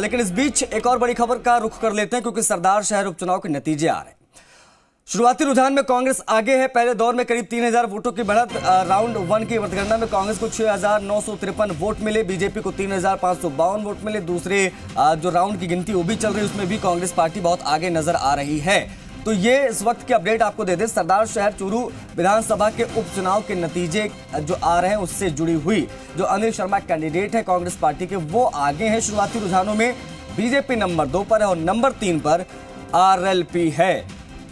लेकिन इस बीच एक और बड़ी खबर का रुख कर लेते हैं क्योंकि सरदार शहर उपचुनाव के नतीजे आ रहे हैं शुरुआती रुझान में कांग्रेस आगे है पहले दौर में करीब 3000 वोटों की बढ़त राउंड वन की मतगणना में कांग्रेस को छह वोट मिले बीजेपी को तीन वोट मिले दूसरे जो राउंड की गिनती वो भी चल रही उसमें भी कांग्रेस पार्टी बहुत आगे नजर आ रही है तो ये इस वक्त की अपडेट आपको दे दें सरदार शहर चूरू विधानसभा के उपचुनाव के नतीजे जो आ रहे हैं उससे जुड़ी हुई जो अनिल शर्मा कैंडिडेट है कांग्रेस पार्टी के वो आगे हैं शुरुआती रुझानों में बीजेपी नंबर दो पर है और नंबर तीन पर आरएलपी है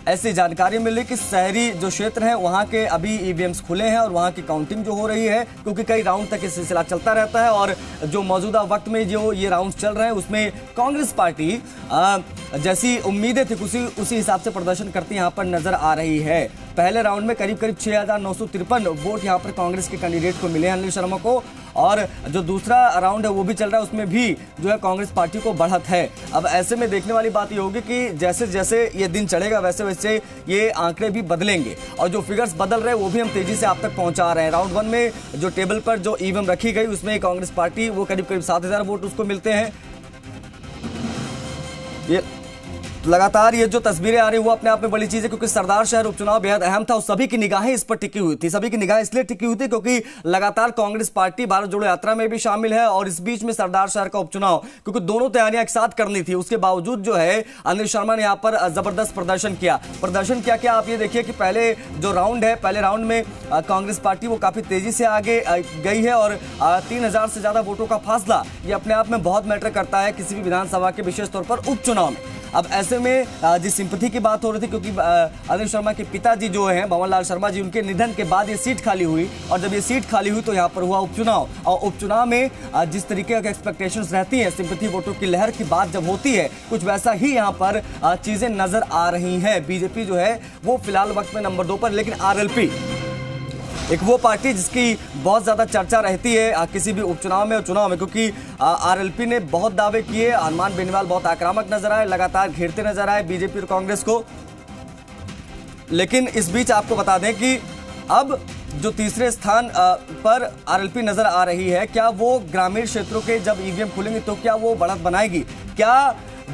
ऐसी जानकारी मिली कि शहरी जो क्षेत्र है वहाँ के अभी ईवीएम्स e खुले हैं और वहाँ की काउंटिंग जो हो रही है क्योंकि कई राउंड तक ये सिलसिला चलता रहता है और जो मौजूदा वक्त में जो ये राउंड चल रहे हैं उसमें कांग्रेस पार्टी आ, जैसी उम्मीदें थी उसी उसी हिसाब से प्रदर्शन करती यहाँ पर नजर आ रही है पहले राउंड में करीब करीब छह वोट यहाँ पर कांग्रेस के कैंडिडेट को मिले अनिल शर्मा को और जो दूसरा राउंड है वो भी चल रहा है उसमें भी जो है कांग्रेस पार्टी को बढ़त है अब ऐसे में देखने वाली बात ये होगी कि जैसे जैसे ये दिन चढ़ेगा वैसे वैसे ये आंकड़े भी बदलेंगे और जो फिगर्स बदल रहे हैं वो भी हम तेजी से आप तक पहुंचा रहे हैं राउंड वन में जो टेबल पर जो ई रखी गई उसमें कांग्रेस पार्टी वो करीब करीब सात वोट उसको मिलते हैं ये लगातार ये जो तस्वीरें आ रही वो अपने आप में बड़ी चीज़ है क्योंकि सरदार शहर उपचुनाव बेहद अहम था और सभी की निगाहें इस पर टिकी हुई थी सभी की निगाहें इसलिए टिकी हुई थी क्योंकि लगातार कांग्रेस पार्टी भारत जोड़ो यात्रा में भी शामिल है और इस बीच में सरदार शहर का उपचुनाव क्योंकि दोनों तैयारियां एक साथ करनी थी उसके बावजूद जो है अनिल शर्मा ने यहाँ पर जबरदस्त प्रदर्शन किया प्रदर्शन क्या क्या आप ये देखिए कि पहले जो राउंड है पहले राउंड में कांग्रेस पार्टी वो काफी तेजी से आगे गई है और तीन हजार से ज्यादा वोटों का फासला ये अपने आप में बहुत मैटर करता है किसी भी विधानसभा के विशेष तौर पर उपचुनाव में अब ऐसे में जिस सिंपथी की बात हो रही थी क्योंकि अनिल शर्मा के पिताजी जो हैं भवन लाल शर्मा जी उनके निधन के बाद ये सीट खाली हुई और जब ये सीट खाली हुई तो यहाँ पर हुआ उपचुनाव और उपचुनाव में जिस तरीके की एक्सपेक्टेशंस रहती हैं सिंपथी वोटों की लहर की बात जब होती है कुछ वैसा ही यहाँ पर चीज़ें नज़र आ रही हैं बीजेपी जो है वो फिलहाल वक्त में नंबर दो पर लेकिन आर एक वो पार्टी जिसकी बहुत ज़्यादा चर्चा रहती है किसी भी उपचुनाव में और चुनाव में क्योंकि आरएलपी ने बहुत दावे किए हनुमान बेनीवाल बहुत आक्रामक नजर आए लगातार घेरते नजर आए बीजेपी और कांग्रेस को लेकिन इस बीच आपको बता दें कि अब जो तीसरे स्थान पर आरएलपी नजर आ रही है क्या वो ग्रामीण क्षेत्रों के जब ईवीएम e खुलेंगे तो क्या वो बढ़त बनाएगी क्या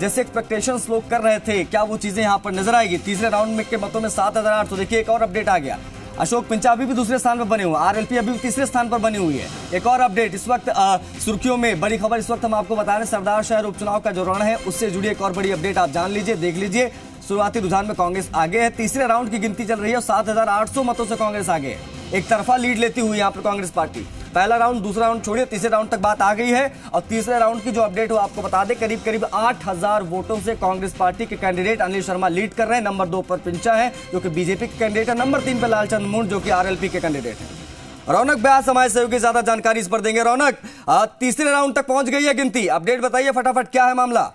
जैसे एक्सपेक्टेशंस लोग कर रहे थे क्या वो चीजें यहाँ पर नजर आएगी तीसरे राउंड में के मतों में सात हजार आठ तो देखिए एक और अपडेट आ गया अशोक पिंचा अभी भी दूसरे स्थान पर बने हुए आरएलपी अभी भी तीसरे स्थान पर बनी हुई है एक और अपडेट इस वक्त सुर्खियों में बड़ी खबर इस वक्त हम आपको बता रहे हैं सरदार शहर उपचुनाव का जो रण है उससे जुड़ी एक और बड़ी अपडेट आप जान लीजिए देख लीजिए शुरुआती रुझान में कांग्रेस आगे है तीसरे राउंड की गिनती चल रही है और सात मतों से कांग्रेस आगे है एक तरफा लीड लेती हुई यहाँ पर कांग्रेस पार्टी पहला राउंड दूसरा राउंड छोड़िए तीसरे राउंड तक बात आ गई है और तीसरे राउंड की जो अपडेट हो आपको बता दें करीब करीब आठ हजार वोटों से कांग्रेस पार्टी के कैंडिडेट अनिल शर्मा लीड कर रहे हैं नंबर दो पर पिंचा है जो कि बीजेपी के कैंडिडेट है नंबर तीन पर लालचंद मुंड जो कि आरएलपी के कैंडिडेट है रौनक ब्यास हमारे सहयोगी ज्यादा जानकारी इस पर देंगे रौनक तीसरे राउंड तक पहुंच गई है गिनती अपडेट बताइए फटाफट क्या है मामला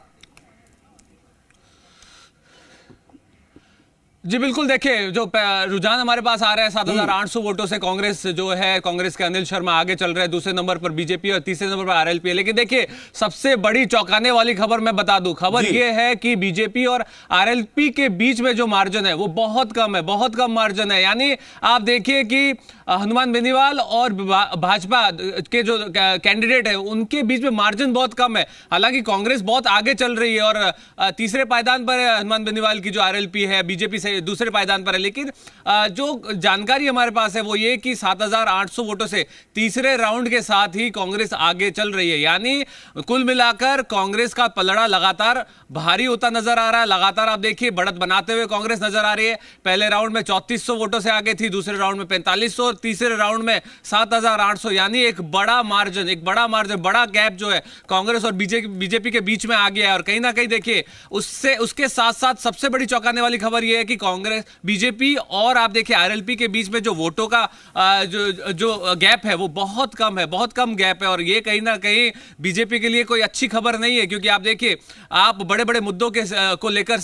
जी बिल्कुल देखिए जो रुझान हमारे पास आ रहा है सात हम्म। हजार आठ सौ वोटों से कांग्रेस जो है कांग्रेस के अनिल शर्मा आगे चल रहे हैं दूसरे नंबर पर बीजेपी और तीसरे नंबर पर आरएलपी है लेकिन देखिए सबसे बड़ी चौंकाने वाली खबर मैं बता दूं खबर यह है कि बीजेपी और आरएलपी के बीच में जो मार्जिन है वो बहुत कम है बहुत कम मार्जिन है यानी आप देखिए कि हनुमान बेनीवाल और भाजपा के जो कैंडिडेट है उनके बीच में मार्जिन बहुत कम है हालांकि कांग्रेस बहुत आगे चल रही है और तीसरे पायदान पर है हनुमान बेनीवाल की जो आरएलपी है बीजेपी से दूसरे पायदान पर है लेकिन जो जानकारी हमारे पास है वो ये कि 7,800 वोटों से तीसरे राउंड के साथ ही कांग्रेस आगे चल रही है यानी कुल मिलाकर कांग्रेस का पलड़ा लगातार भारी होता नजर आ रहा है लगातार आप देखिए बढ़त बनाते हुए कांग्रेस नजर आ रही है पहले राउंड में चौतीस वोटों से आगे थी दूसरे राउंड में सौ वक्त तीसरे राउंड में 7,800 यानी एक बड़ा मार्जिन एक बड़ा मार्जिन बड़ा गैप जो है कांग्रेस और बीजेपी बीजेपी के बीच में आ गया है और कहीं ना कहीं देखिए उससे उसके साथ साथ सबसे बड़ी चौंकाने वाली खबर यह है कि कांग्रेस बीजेपी और आप देखिए आरएलपी के बीच में जो वोटों का जो जो गैप है वो बहुत कम है बहुत कम गैप है और ये कहीं ना कहीं बीजेपी के लिए कोई अच्छी खबर नहीं है क्योंकि आप देखिए आप बड़े बड़े मुद्दों के को लेकर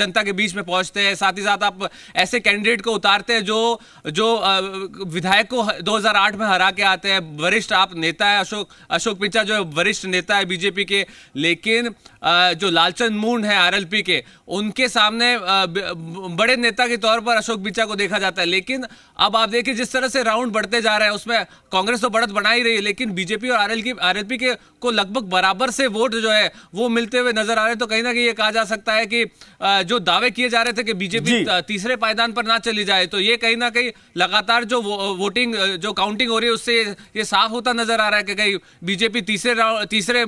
जनता के बीच में पहुंचते हैं साथ ही साथ आप ऐसे कैंडिडेट को उतारते हैं जो जो विधायक को 2008 में हरा के आते हैं वरिष्ठ आप नेता है अशोक अशोक पिचा जो वरिष्ठ नेता है बीजेपी के लेकिन जो लालचंद मून है आरएलपी के उनके सामने बड़े नेता के तौर पर अशोक पिचा को देखा जाता है लेकिन अब आप देखिए जिस तरह से राउंड बढ़ते जा रहे हैं उसमें कांग्रेस तो बढ़त बना ही रही है लेकिन बीजेपी और आरएल की आरएलपी के को लगभग बराबर से वोट जो है वो मिलते हुए नजर आ रहे हैं तो कहीं ना कहीं ये कहा जा सकता है कि जो दावे किए जा रहे थे कि बीजेपी तीसरे पायदान पर ना चली जाए तो ये कहीं ना कहीं लगातार जो वो, वोटिंग जो काउंटिंग हो रही है उससे ये साफ होता नजर आ रहा है कि कहीं बीजेपी तीसरे तीसरे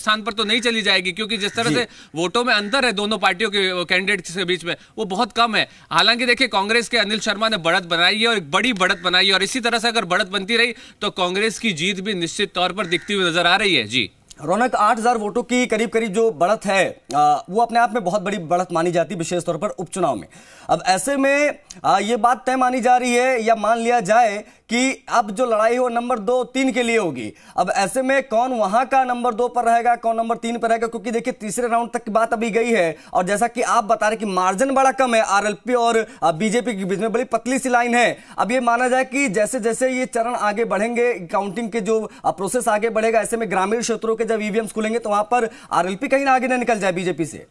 स्थान पर तो नहीं चली जाएगी क्योंकि जिस तरह से वोटों में अंतर है दोनों पार्टियों के कैंडिडेट के बीच में वो बहुत कम है हालांकि देखिए कांग्रेस के अनिल शर्मा ने बढ़त बनाई है और एक बड़ी बढ़त बनाई है और इसी तरह से अगर बढ़त बनती रही तो कांग्रेस की जीत भी निश्चित तौर पर दिखती हुई नजर आ रही है जी रौनक आठ हजार वोटों की करीब करीब जो बढ़त है आ, वो अपने आप में बहुत बड़ी बढ़त मानी जाती है विशेष तौर पर उपचुनाव में अब ऐसे में आ, ये बात तय मानी जा रही है या मान लिया जाए कि अब जो लड़ाई हो नंबर दो तीन के लिए होगी अब ऐसे में कौन वहां का नंबर दो पर रहेगा कौन नंबर तीन पर रहेगा क्योंकि देखिए तीसरे राउंड तक की बात अभी गई है और जैसा कि आप बता रहे कि मार्जिन बड़ा कम है आरएलपी और बीजेपी के बीच में बड़ी पतली सी लाइन है अब ये माना जाए कि जैसे जैसे ये चरण आगे बढ़ेंगे काउंटिंग के जो प्रोसेस आगे बढ़ेगा ऐसे में ग्रामीण क्षेत्रों के जब ईवीएम e खुलेंगे तो वहां पर आरएलपी कहीं ना आगे ना निकल जाए बीजेपी से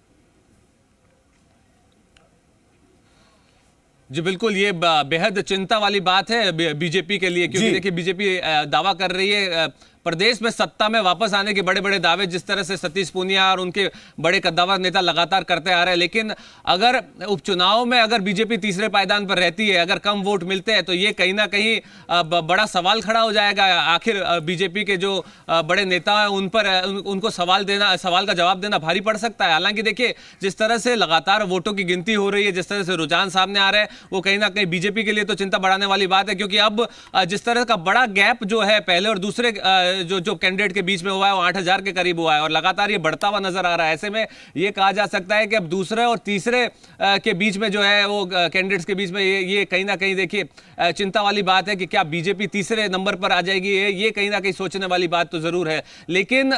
जी बिल्कुल ये बेहद चिंता वाली बात है बीजेपी के लिए क्योंकि देखिए बीजेपी दावा कर रही है प्रदेश में सत्ता में वापस आने के बड़े बड़े दावे जिस तरह से सतीश पूनिया और उनके बड़े कद्दावर नेता लगातार करते आ रहे हैं लेकिन अगर उपचुनाव में अगर बीजेपी तीसरे पायदान पर रहती है अगर कम वोट मिलते हैं तो ये कहीं ना कहीं बड़ा सवाल खड़ा हो जाएगा आखिर बीजेपी के जो बड़े नेता हैं उन पर उनको सवाल देना सवाल का जवाब देना भारी पड़ सकता है हालांकि देखिए जिस तरह से लगातार वोटों की गिनती हो रही है जिस तरह से रुझान सामने आ रहे हैं वो कहीं ना कहीं बीजेपी के लिए तो चिंता बढ़ाने वाली बात है क्योंकि अब जिस तरह का बड़ा गैप जो है पहले और दूसरे जो जो कैंडिडेट के बीच में हुआ है वो आठ हजार के करीब हुआ है और लगातार ये बढ़ता हुआ नजर आ रहा है ऐसे में ये कहा जा सकता है कि अब दूसरे और तीसरे के बीच में जो है वो कैंडिडेट्स के बीच में ये ये कहीं ना कहीं देखिए चिंता वाली बात है कि क्या बीजेपी तीसरे नंबर पर आ जाएगी ये कहीं ना कहीं सोचने वाली बात तो जरूर है लेकिन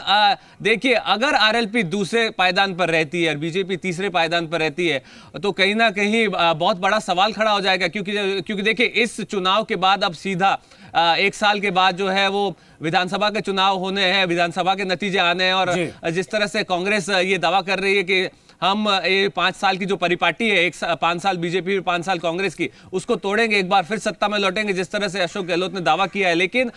देखिए अगर आर दूसरे पायदान पर रहती है और बीजेपी तीसरे पायदान पर रहती है तो कहीं ना कहीं बहुत बड़ा सवाल खड़ा हो जाएगा क्योंकि क्योंकि देखिए इस चुनाव के बाद अब सीधा एक साल के बाद जो है वो विधानसभा के चुनाव होने हैं विधानसभा के नतीजे आने हैं और जिस तरह से कांग्रेस ये दावा कर रही है कि हम ये पांच साल की जो परिपाटी है एक सा, पांच साल बीजेपी पांच साल कांग्रेस की उसको तोड़ेंगे एक बार फिर सत्ता में लौटेंगे जिस तरह से अशोक गहलोत ने दावा किया है लेकिन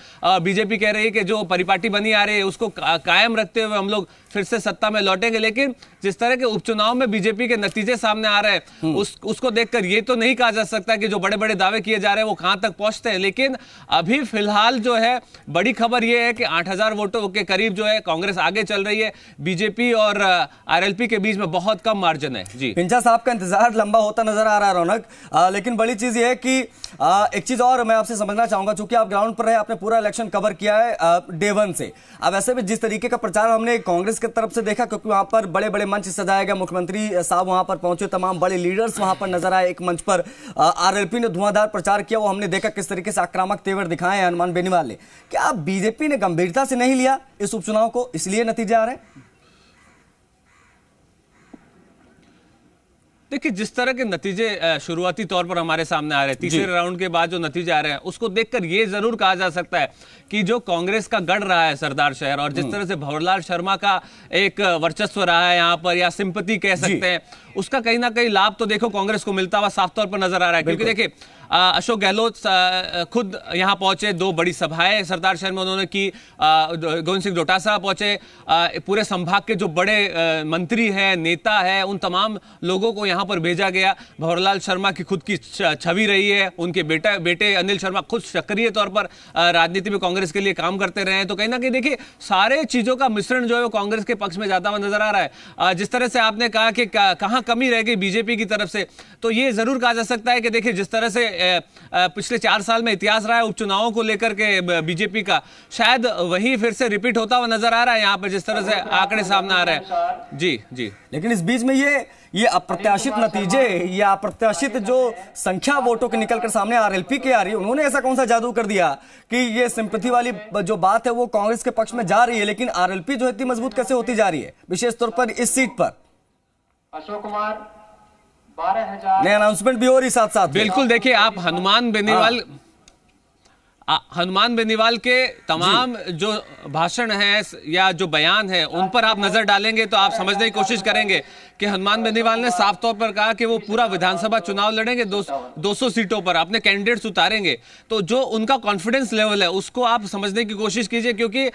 बीजेपी कह रही है कि जो परिपाटी बनी आ रही है उसको कायम रखते हुए हम लोग फिर से सत्ता में लौटेंगे लेकिन जिस तरह के उपचुनाव में बीजेपी के नतीजे सामने आ रहे हैं उस, उसको देखकर ये तो नहीं कहा जा सकता कि जो बड़े बड़े दावे किए जा रहे हैं वो कहां तक पहुंचते हैं लेकिन अभी फिलहाल जो है बड़ी खबर यह है कि आठ वोटों के करीब जो है कांग्रेस आगे चल रही है बीजेपी और आर के बीच में बहुत कम मार्जिन है जी पिंचा साहब का इंतजार लंबा होता नजर आ रहा है रौनक लेकिन बड़ी चीज यह है कि एक चीज और मैं आपसे समझना चाहूंगा चूंकि आप ग्राउंड पर रहे आपने पूरा इलेक्शन कवर किया है डे वन से अब ऐसे भी जिस तरीके का प्रचार हमने कांग्रेस की तरफ से देखा क्योंकि वहां पर बड़े बड़े मंच सजाया गया मुख्यमंत्री साहब वहां पर पहुंचे तमाम बड़े लीडर्स वहां पर नजर आए एक मंच पर आरएलपी ने धुआंधार प्रचार किया वो हमने देखा किस तरीके से आक्रामक तेवर दिखाए हैं हनुमान बेनीवाल ने क्या बीजेपी ने गंभीरता से नहीं लिया इस उपचुनाव को इसलिए नतीजे आ रहे हैं देखिए जिस तरह के नतीजे शुरुआती तौर पर हमारे सामने आ रहे हैं तीसरे राउंड के बाद जो नतीजे आ रहे हैं उसको देखकर ये जरूर कहा जा सकता है कि जो कांग्रेस का गढ़ रहा है सरदार शहर और जिस हम्म। तरह से भंवरलाल शर्मा का एक वर्चस्व रहा है यहाँ पर या सिंपति कह सकते हैं उसका कहीं ना कहीं लाभ तो देखो कांग्रेस को मिलता हुआ साफ तौर पर नजर आ रहा है क्योंकि देखिये अशोक गहलोत खुद यहाँ पहुंचे दो बड़ी सभाएं सरदार शहर में उन्होंने की गोविंद सिंह डोटासा पहुंचे पूरे संभाग के जो बड़े मंत्री हैं नेता हैं उन तमाम लोगों को यहाँ पर भेजा गया भंवरलाल शर्मा की खुद की छवि रही है उनके बेटा बेटे अनिल शर्मा खुद सक्रिय तौर पर राजनीति में कांग्रेस के लिए काम करते रहे हैं तो कहीं ना कहीं देखिए सारे चीज़ों का मिश्रण जो है वो कांग्रेस के पक्ष में जाता हुआ नजर आ रहा है जिस तरह से आपने कहा कि कहाँ कमी रह गई बीजेपी की तरफ से तो ये जरूर कहा जा सकता है कि देखिए जिस तरह से पिछले चार साल में इतिहास रहा है उपचुनावों को लेकर के बीजेपी का शायद वही फिर से रिपीट होता हुआ नजर आ रहा है यहाँ पर जिस तरह से आंकड़े सामने आ रहे हैं जी जी लेकिन इस बीच में ये ये अप्रत्याशित नतीजे ये अप्रत्याशित जो संख्या वोटों के निकलकर सामने आर एल पी के आ रही है उन्होंने ऐसा कौन सा जादू कर दिया कि ये सिंपथी वाली जो बात है वो कांग्रेस के पक्ष में जा रही है लेकिन आर एल पी जो इतनी मजबूत कैसे होती जा रही है विशेष तौर पर इस सीट पर अशोक कुमार बारह हजार नहीं अनाउंसमेंट भी हो रही साथ साथ बिल्कुल देखिए आप हनुमान बेनीवाल हाँ। हनुमान बेनीवाल के तमाम जो भाषण है या जो बयान है उन पर आप नजर डालेंगे तो आप समझने की कोशिश करेंगे कि हनुमान बेनीवाल ने साफ तौर पर कहा कि वो पूरा विधानसभा चुनाव लड़ेंगे दो, सौ सीटों पर अपने कैंडिडेट्स उतारेंगे तो जो उनका कॉन्फिडेंस लेवल है उसको आप समझने की कोशिश कीजिए क्योंकि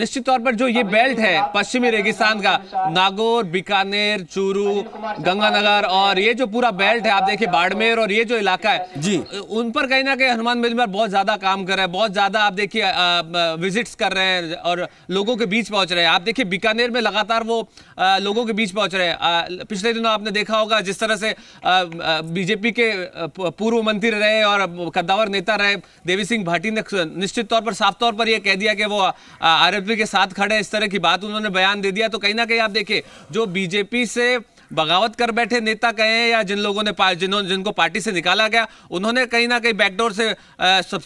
निश्चित तौर पर जो ये बेल्ट है पश्चिमी रेगिस्तान का नागौर बीकानेर चूरू गंगानगर और ये जो पूरा बेल्ट है आप देखिए बाड़मेर और ये जो इलाका है जी उन पर कहीं ना कहीं हनुमान बेनीवाल बहुत ज्यादा कहा काम कर रहा है बहुत ज़्यादा आप देखिए विजिट्स कर रहे हैं और लोगों के बीच पहुंच रहे हैं आप देखिए बीकानेर में लगातार वो आ, लोगों के बीच पहुंच रहे हैं आ, पिछले दिनों आपने देखा होगा जिस तरह से आ, आ, बीजेपी के पूर्व मंत्री रहे और कद्दावर नेता रहे देवी सिंह भाटी ने निश्चित तौर पर साफ तौर पर यह कह दिया कि वो आर के साथ खड़े इस तरह की बात उन्होंने बयान दे दिया तो कहीं ना कहीं आप देखिए जो बीजेपी से बगावत कर बैठे नेता कहें या जिन लोगों ने जिन्होंने जिनको पार्टी से निकाला गया उन्होंने कहीं ना कहीं बैकडोर से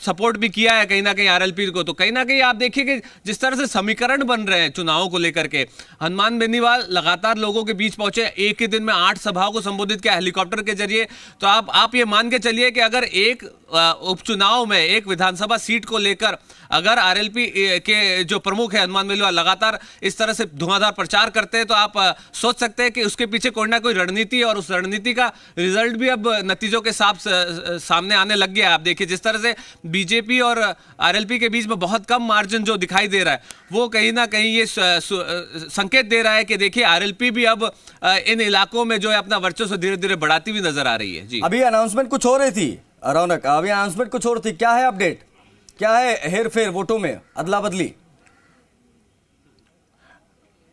सपोर्ट भी किया है कहीं ना कहीं आरएलपी को तो कहीं ना कहीं आप देखिए कि जिस तरह से समीकरण बन रहे हैं चुनावों को लेकर के हनुमान बेनीवाल लगातार लोगों के बीच पहुंचे एक ही दिन में आठ सभाओं को संबोधित किया हेलीकॉप्टर के जरिए तो आप आप ये मान के चलिए कि अगर एक उपचुनाव में एक विधानसभा सीट को लेकर अगर आरएलपी के जो प्रमुख है हनुमान मिलवा लगातार इस तरह से धुआंधार प्रचार करते हैं तो आप सोच सकते हैं कि उसके पीछे कोई ना कोई रणनीति और उस रणनीति का रिजल्ट भी अब नतीजों के साथ सामने आने लग गया आप देखिए जिस तरह से बीजेपी और आर के बीच में बहुत कम मार्जिन जो दिखाई दे रहा है वो कहीं ना कहीं ये संकेत दे रहा है कि देखिए आर भी अब इन इलाकों में जो है अपना वर्चस्व धीरे धीरे बढ़ाती हुई नजर आ रही है जी अभी अनाउंसमेंट कुछ हो रही थी रौनक अभी अनाउंसमेंट कुछ और थी क्या है अपडेट क्या है हेर फेर वोटों में अदला बदली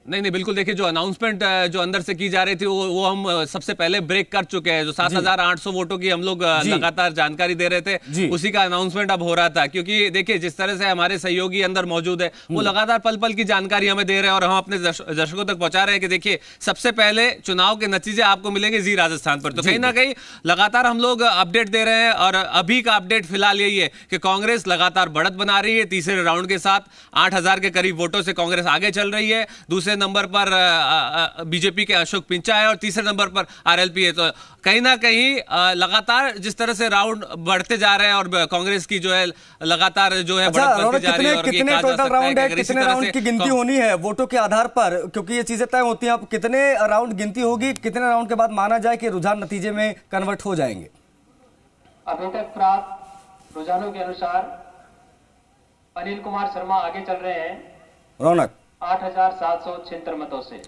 नहीं नहीं बिल्कुल देखिए जो अनाउंसमेंट जो अंदर से की जा रही थी वो वो हम सबसे पहले ब्रेक कर चुके हैं जो सात हजार आठ सौ वोटों की हम लोग लगातार जानकारी दे रहे थे उसी का अनाउंसमेंट अब हो रहा था क्योंकि देखिए जिस तरह से हमारे सहयोगी अंदर मौजूद है वो हम्म। लगातार पल पल की जानकारी हमें दे रहे हैं और हम अपने दर्शकों तक पहुंचा रहे हैं कि देखिए सबसे पहले चुनाव के नतीजे आपको मिलेंगे जी राजस्थान पर तो कहीं ना कहीं लगातार हम लोग अपडेट दे रहे हैं और अभी का अपडेट फिलहाल यही है कि कांग्रेस लगातार बढ़त बना रही है तीसरे राउंड के साथ आठ के करीब वोटों से कांग्रेस आगे चल रही है दूसरे दूसरे नंबर पर बीजेपी के अशोक पिंचा है और तीसरे नंबर पर आरएलपी है तो कहीं ना कहीं लगातार जिस तरह से राउंड बढ़ते जा रहे हैं और कांग्रेस की जो है लगातार जो है अच्छा, बढ़ती कितने टोटल राउंड है कितने राउंड की गिनती तो होनी है वोटों के आधार पर क्योंकि ये चीजें तय होती हैं अब कितने राउंड गिनती होगी कितने राउंड के बाद माना जाए कि रुझान नतीजे में कन्वर्ट हो जाएंगे अभी तक प्राप्त रुझानों के अनुसार अनिल कुमार शर्मा आगे चल रहे हैं रौनक आठ हजार सात सौ छिहत्तर मतों से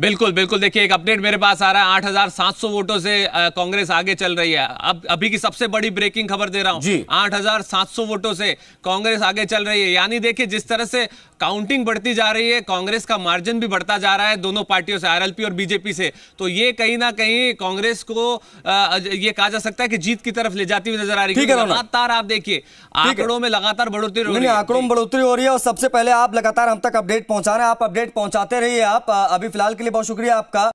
बिल्कुल बिल्कुल देखिए एक अपडेट मेरे पास आ रहा है 8,700 वोटों से कांग्रेस आगे चल रही है अब अभी की सबसे बड़ी ब्रेकिंग खबर दे रहा हूं 8,700 वोटों से कांग्रेस आगे चल रही है यानी देखिए जिस तरह से काउंटिंग बढ़ती जा रही है कांग्रेस का मार्जिन भी बढ़ता जा रहा है दोनों पार्टियों से आरएलपी और बीजेपी से तो ये कहीं ना कहीं कांग्रेस को ये कहा जा सकता है कि जीत की तरफ ले जाती हुई नजर आ रही है लगातार आप देखिए आंकड़ों में लगातार बढ़ोतरी हो रही है आंकड़ों में बढ़ोतरी हो रही है और सबसे पहले आप लगातार हम तक अपडेट पहुंचा रहे हैं आप अपडेट पहुंचाते रहिए आप अभी फिलहाल के लिए बहुत शुक्रिया आपका